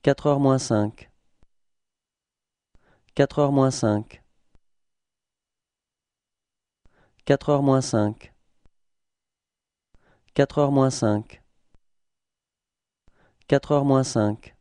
Quatre heures moins cinq. Quatre heures moins cinq. Quatre heures moins cinq. Quatre heures moins cinq. Quatre heures moins cinq.